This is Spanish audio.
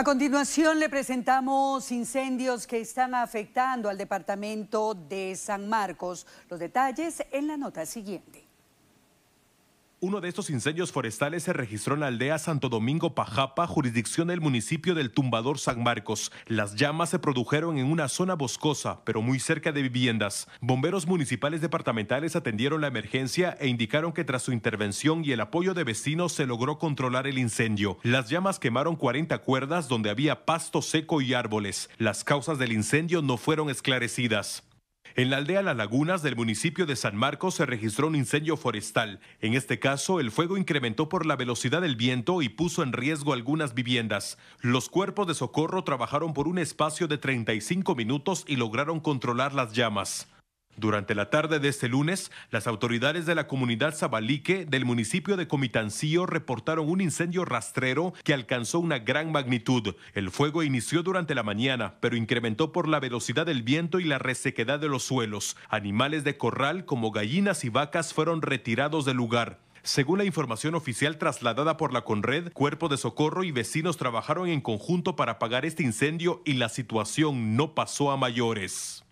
A continuación le presentamos incendios que están afectando al departamento de San Marcos. Los detalles en la nota siguiente. Uno de estos incendios forestales se registró en la aldea Santo Domingo Pajapa, jurisdicción del municipio del Tumbador San Marcos. Las llamas se produjeron en una zona boscosa, pero muy cerca de viviendas. Bomberos municipales departamentales atendieron la emergencia e indicaron que tras su intervención y el apoyo de vecinos se logró controlar el incendio. Las llamas quemaron 40 cuerdas donde había pasto seco y árboles. Las causas del incendio no fueron esclarecidas. En la aldea Las Lagunas del municipio de San Marcos se registró un incendio forestal. En este caso, el fuego incrementó por la velocidad del viento y puso en riesgo algunas viviendas. Los cuerpos de socorro trabajaron por un espacio de 35 minutos y lograron controlar las llamas. Durante la tarde de este lunes, las autoridades de la comunidad Zabalique del municipio de Comitancillo reportaron un incendio rastrero que alcanzó una gran magnitud. El fuego inició durante la mañana, pero incrementó por la velocidad del viento y la resequedad de los suelos. Animales de corral como gallinas y vacas fueron retirados del lugar. Según la información oficial trasladada por la Conred, Cuerpo de Socorro y vecinos trabajaron en conjunto para apagar este incendio y la situación no pasó a mayores.